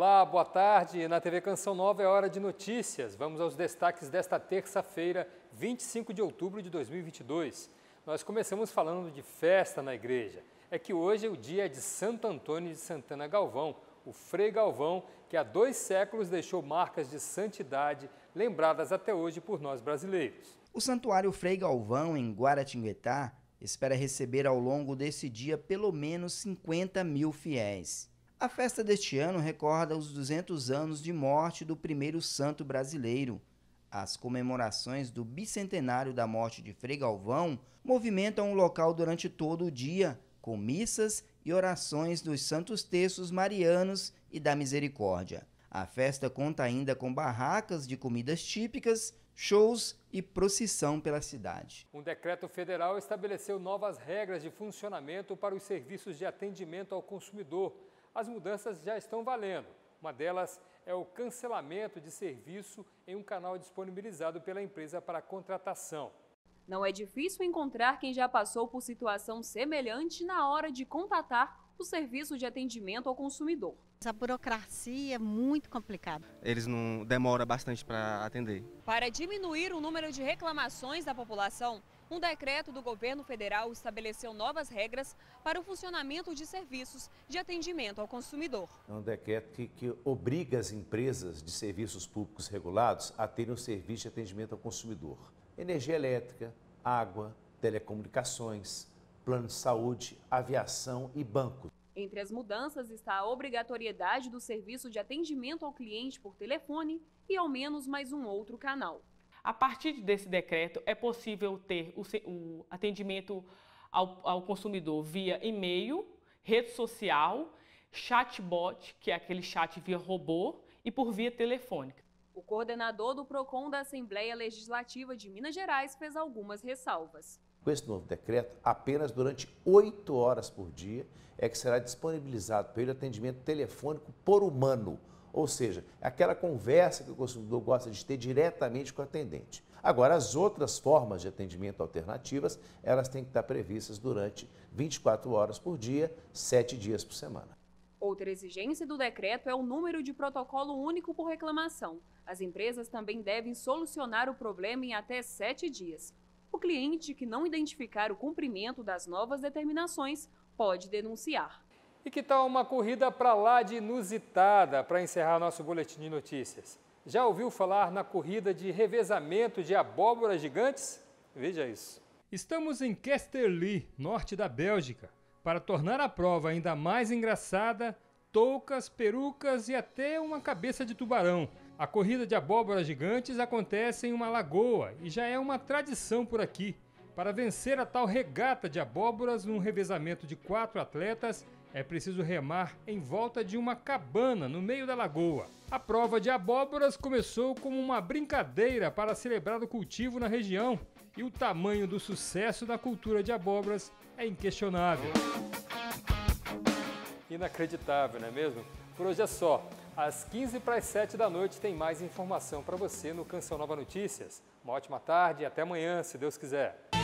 Olá, boa tarde. Na TV Canção Nova é hora de notícias. Vamos aos destaques desta terça-feira, 25 de outubro de 2022. Nós começamos falando de festa na igreja. É que hoje é o dia de Santo Antônio de Santana Galvão, o Frei Galvão, que há dois séculos deixou marcas de santidade lembradas até hoje por nós brasileiros. O Santuário Frei Galvão, em Guaratinguetá, espera receber ao longo desse dia pelo menos 50 mil fiéis. A festa deste ano recorda os 200 anos de morte do primeiro santo brasileiro. As comemorações do bicentenário da morte de Frei Galvão movimentam o local durante todo o dia, com missas e orações dos santos textos marianos e da misericórdia. A festa conta ainda com barracas de comidas típicas, shows e procissão pela cidade. Um decreto federal estabeleceu novas regras de funcionamento para os serviços de atendimento ao consumidor as mudanças já estão valendo. Uma delas é o cancelamento de serviço em um canal disponibilizado pela empresa para contratação. Não é difícil encontrar quem já passou por situação semelhante na hora de contatar o serviço de atendimento ao consumidor. Essa burocracia é muito complicada. Eles não demoram bastante para atender. Para diminuir o número de reclamações da população, um decreto do governo federal estabeleceu novas regras para o funcionamento de serviços de atendimento ao consumidor. É um decreto que, que obriga as empresas de serviços públicos regulados a terem um serviço de atendimento ao consumidor. Energia elétrica, água, telecomunicações, plano de saúde, aviação e bancos. Entre as mudanças está a obrigatoriedade do serviço de atendimento ao cliente por telefone e ao menos mais um outro canal. A partir desse decreto, é possível ter o, o atendimento ao, ao consumidor via e-mail, rede social, chatbot, que é aquele chat via robô, e por via telefônica. O coordenador do PROCON da Assembleia Legislativa de Minas Gerais fez algumas ressalvas. Com esse novo decreto, apenas durante oito horas por dia é que será disponibilizado pelo atendimento telefônico por humano, ou seja, aquela conversa que o consumidor gosta de ter diretamente com o atendente. Agora, as outras formas de atendimento alternativas, elas têm que estar previstas durante 24 horas por dia, 7 dias por semana. Outra exigência do decreto é o número de protocolo único por reclamação. As empresas também devem solucionar o problema em até 7 dias. O cliente que não identificar o cumprimento das novas determinações pode denunciar. E que tal uma corrida para lá de inusitada para encerrar nosso boletim de notícias? Já ouviu falar na corrida de revezamento de abóboras gigantes? Veja isso. Estamos em Kesterlee, norte da Bélgica. Para tornar a prova ainda mais engraçada, toucas, perucas e até uma cabeça de tubarão. A corrida de abóboras gigantes acontece em uma lagoa e já é uma tradição por aqui. Para vencer a tal regata de abóboras, num revezamento de quatro atletas, é preciso remar em volta de uma cabana no meio da lagoa. A prova de abóboras começou como uma brincadeira para celebrar o cultivo na região, e o tamanho do sucesso da cultura de abóboras é inquestionável. Inacreditável, não é mesmo? Por hoje é só. Às 15 para as 7 da noite tem mais informação para você no Canção Nova Notícias. Uma ótima tarde e até amanhã, se Deus quiser.